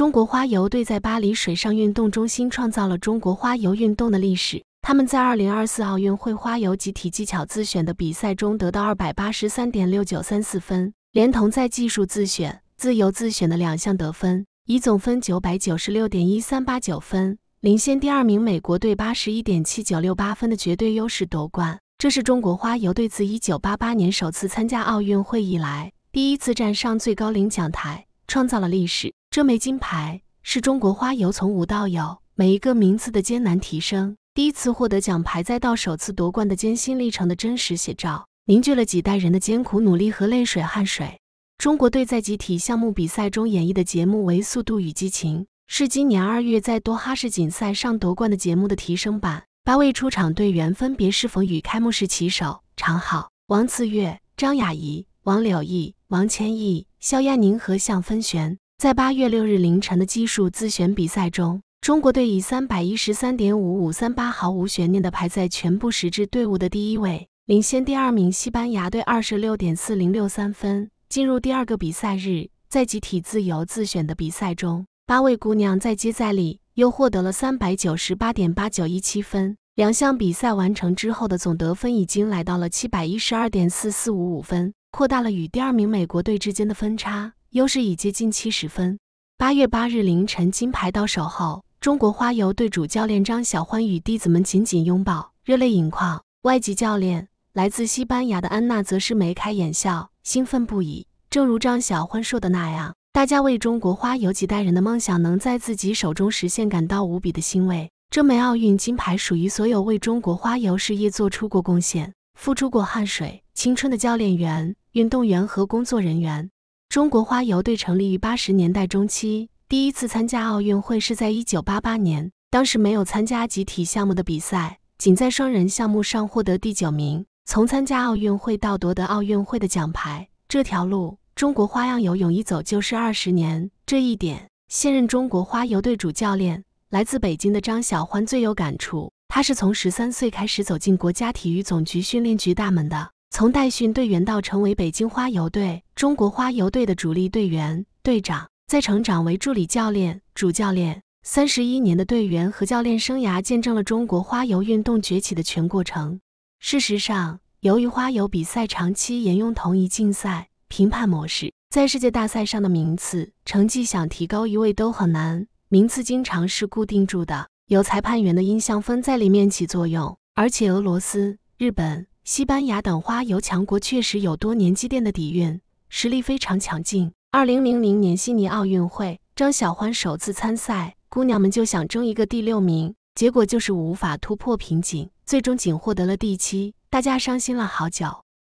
中国花游队在巴黎水上运动中心创造了中国花游运动的历史。他们在二零二四奥运会花游集体技巧自选的比赛中得到二百八十三点六九三四分，连同在技术自选、自由自选的两项得分，以总分九百九十六点一三八九分，领先第二名美国队八十一点七九六八分的绝对优势夺冠。这是中国花游队自一九八八年首次参加奥运会以来，第一次站上最高领奖台，创造了历史。这枚金牌是中国花游从无到有每一个名次的艰难提升，第一次获得奖牌再到首次夺冠的艰辛历程的真实写照，凝聚了几代人的艰苦努力和泪水汗水。中国队在集体项目比赛中演绎的节目为《速度与激情》，是今年二月在多哈世锦赛上夺冠的节目的提升版。八位出场队员分别是冯与开幕式旗手常好、王次月、张雅怡、王柳懿、王千懿、肖亚宁和向分旋。在八月六日凌晨的基数自选比赛中，中国队以三百一十三点五五三八毫无悬念的排在全部十支队伍的第一位，领先第二名西班牙队二十六点四零六三分。进入第二个比赛日，在集体自由自选的比赛中，八位姑娘再接再厉，又获得了三百九十八点八九一七分。两项比赛完成之后的总得分已经来到了七百一十二点四四五五分，扩大了与第二名美国队之间的分差。优势已接近七十分。八月八日凌晨，金牌到手后，中国花游队主教练张小欢与弟子们紧紧拥抱，热泪盈眶。外籍教练来自西班牙的安娜则是眉开眼笑，兴奋不已。正如张小欢说的那样，大家为中国花游几代人的梦想能在自己手中实现感到无比的欣慰。这枚奥运金牌属于所有为中国花游事业做出过贡献、付出过汗水、青春的教练员、运动员和工作人员。中国花游队成立于八十年代中期，第一次参加奥运会是在一九八八年，当时没有参加集体项目的比赛，仅在双人项目上获得第九名。从参加奥运会到夺得奥运会的奖牌，这条路，中国花样游泳一走就是二十年。这一点，现任中国花游队主教练、来自北京的张小欢最有感触。他是从十三岁开始走进国家体育总局训练局大门的。从带训队员到成为北京花游队、中国花游队的主力队员、队长，再成长为助理教练、主教练，三十一年的队员和教练生涯，见证了中国花游运动崛起的全过程。事实上，由于花游比赛长期沿用同一竞赛评判模式，在世界大赛上的名次成绩想提高一位都很难，名次经常是固定住的，由裁判员的印象分在里面起作用，而且俄罗斯、日本。西班牙等花游强国确实有多年积淀的底蕴，实力非常强劲。二零零零年悉尼奥运会，张小欢首次参赛，姑娘们就想争一个第六名，结果就是无法突破瓶颈，最终仅获得了第七，大家伤心了好久。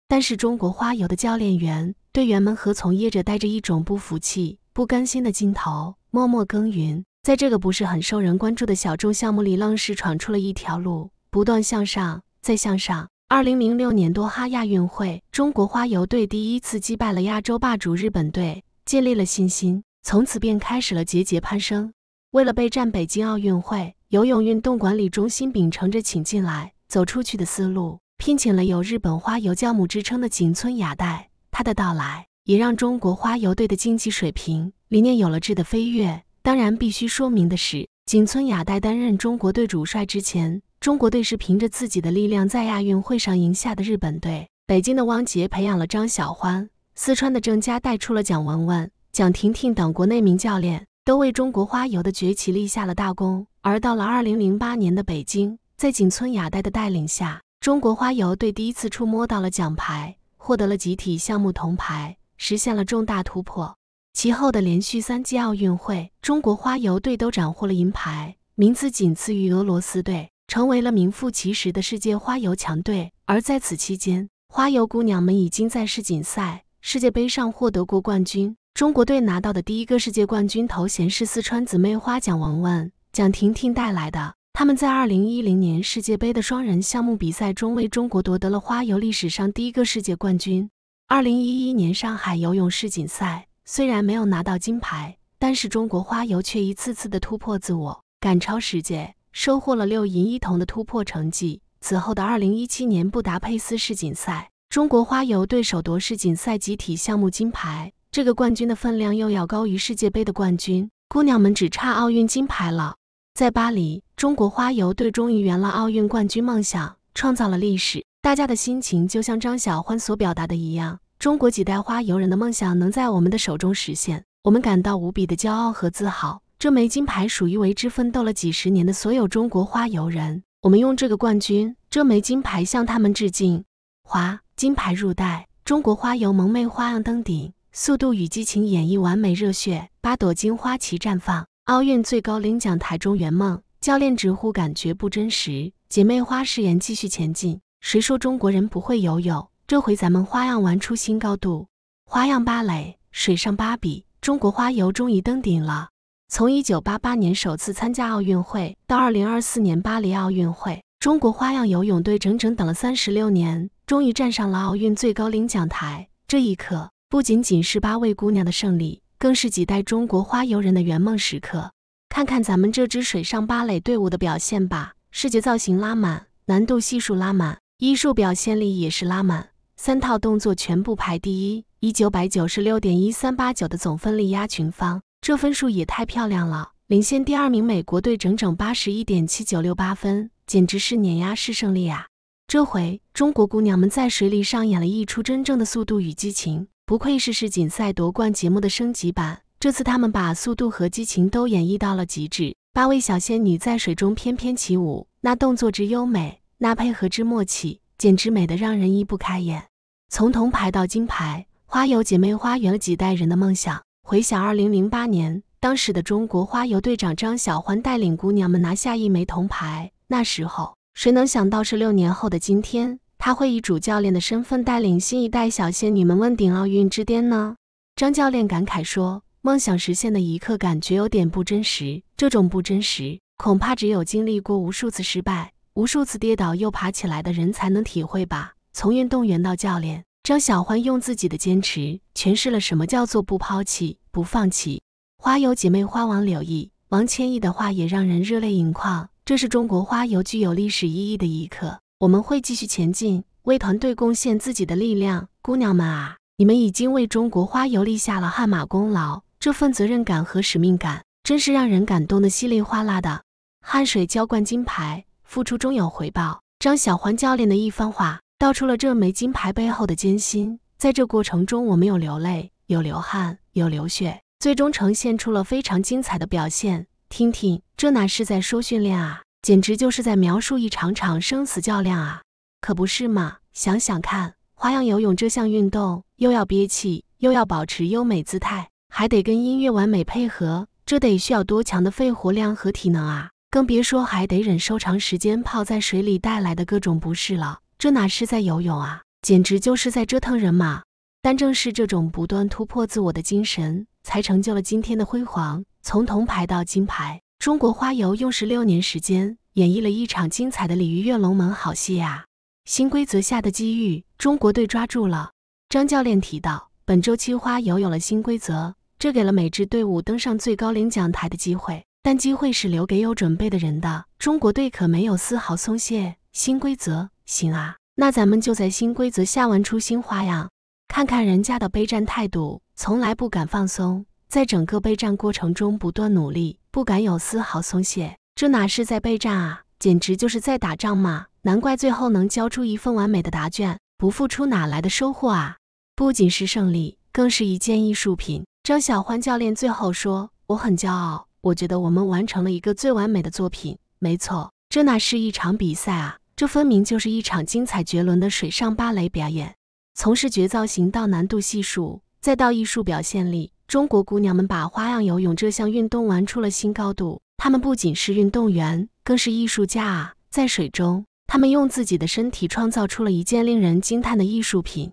但是中国花游的教练员、队员们和从业者带着一种不服气、不甘心的劲头，默默耕耘，在这个不是很受人关注的小众项目里，愣是闯出了一条路，不断向上，再向上。二零零六年多哈亚运会，中国花游队第一次击败了亚洲霸主日本队，建立了信心，从此便开始了节节攀升。为了备战北京奥运会，游泳运动管理中心秉承着请进来、走出去的思路，聘请了有日本花游教母之称的井村雅代。他的到来，也让中国花游队的竞技水平理念有了质的飞跃。当然，必须说明的是，井村雅代担任中国队主帅之前。中国队是凭着自己的力量在亚运会上赢下的日本队。北京的汪杰培养了张小欢，四川的郑佳带出了蒋文文、蒋婷婷等国内名教练，都为中国花游的崛起立下了大功。而到了二零零八年的北京，在井村雅代的带领下，中国花游队第一次触摸到了奖牌，获得了集体项目铜牌，实现了重大突破。其后的连续三届奥运会，中国花游队都斩获了银牌，名次仅次于俄罗斯队。成为了名副其实的世界花游强队。而在此期间，花游姑娘们已经在世锦赛、世界杯上获得过冠军。中国队拿到的第一个世界冠军头衔是四川姊妹花蒋雯雯、蒋婷婷带来的。他们在2010年世界杯的双人项目比赛中为中国夺得了花游历史上第一个世界冠军。2011年上海游泳世锦赛虽然没有拿到金牌，但是中国花游却一次次的突破自我，赶超世界。收获了六银一铜的突破成绩。此后的二零一七年布达佩斯世锦赛，中国花游队首夺世锦赛集体项目金牌。这个冠军的分量又要高于世界杯的冠军。姑娘们只差奥运金牌了。在巴黎，中国花游队终于圆了奥运冠军梦想，创造了历史。大家的心情就像张小欢所表达的一样：中国几代花游人的梦想能在我们的手中实现，我们感到无比的骄傲和自豪。这枚金牌属于为之奋斗了几十年的所有中国花游人。我们用这个冠军、这枚金牌向他们致敬。华金牌入袋，中国花游萌妹花样登顶，速度与激情演绎完美热血，八朵金花齐绽放，奥运最高领奖台中圆梦。教练直呼感觉不真实，姐妹花誓言继续前进。谁说中国人不会游泳？这回咱们花样玩出新高度，花样芭蕾、水上芭比，中国花游终于登顶了。从一九八八年首次参加奥运会到二零二四年巴黎奥运会，中国花样游泳队整整等了三十六年，终于站上了奥运最高领奖台。这一刻不仅仅是八位姑娘的胜利，更是几代中国花游人的圆梦时刻。看看咱们这支水上芭蕾队伍的表现吧，视觉造型拉满，难度系数拉满，艺术表现力也是拉满，三套动作全部排第一，以九百九十六点一三八九的总分力压群芳。这分数也太漂亮了，领先第二名美国队整整八十一点七九六八分，简直是碾压式胜利啊！这回中国姑娘们在水里上演了一出真正的速度与激情，不愧是世锦赛夺冠节目的升级版。这次她们把速度和激情都演绎到了极致，八位小仙女在水中翩翩起舞，那动作之优美，那配合之默契，简直美得让人移不开眼。从铜牌到金牌，花游姐妹花圆了几代人的梦想。回想二零零八年，当时的中国花游队长张小欢带领姑娘们拿下一枚铜牌。那时候，谁能想到十六年后的今天，他会以主教练的身份带领新一代小仙女们问鼎奥运之巅呢？张教练感慨说：“梦想实现的一刻，感觉有点不真实。这种不真实，恐怕只有经历过无数次失败、无数次跌倒又爬起来的人才能体会吧。”从运动员到教练。张小欢用自己的坚持诠释了什么叫做不抛弃、不放弃。花游姐妹花王柳毅、王千亿的话也让人热泪盈眶。这是中国花游具有历史意义的一刻，我们会继续前进，为团队贡献自己的力量。姑娘们啊，你们已经为中国花游立下了汗马功劳，这份责任感和使命感真是让人感动的稀里哗啦的。汗水浇灌金牌，付出终有回报。张小欢教练的一番话。道出了这枚金牌背后的艰辛。在这过程中，我们有流泪，有流汗，有流血，最终呈现出了非常精彩的表现。听听，这哪是在说训练啊，简直就是在描述一场场生死较量啊！可不是嘛？想想看，花样游泳这项运动，又要憋气，又要保持优美姿态，还得跟音乐完美配合，这得需要多强的肺活量和体能啊！更别说还得忍受长时间泡在水里带来的各种不适了。这哪是在游泳啊，简直就是在折腾人嘛！但正是这种不断突破自我的精神，才成就了今天的辉煌。从铜牌到金牌，中国花游用十六年时间演绎了一场精彩的鲤鱼跃龙门好戏啊！新规则下的机遇，中国队抓住了。张教练提到，本周期花游有了新规则，这给了每支队伍登上最高领奖台的机会。但机会是留给有准备的人的，中国队可没有丝毫松懈。新规则行啊，那咱们就在新规则下玩出新花样，看看人家的备战态度，从来不敢放松，在整个备战过程中不断努力，不敢有丝毫松懈，这哪是在备战啊，简直就是在打仗嘛！难怪最后能交出一份完美的答卷，不付出哪来的收获啊？不仅是胜利，更是一件艺术品。张小欢教练最后说：“我很骄傲，我觉得我们完成了一个最完美的作品。”没错。这哪是一场比赛啊！这分明就是一场精彩绝伦的水上芭蕾表演。从视觉造型到难度系数，再到艺术表现力，中国姑娘们把花样游泳这项运动玩出了新高度。她们不仅是运动员，更是艺术家啊！在水中，她们用自己的身体创造出了一件令人惊叹的艺术品。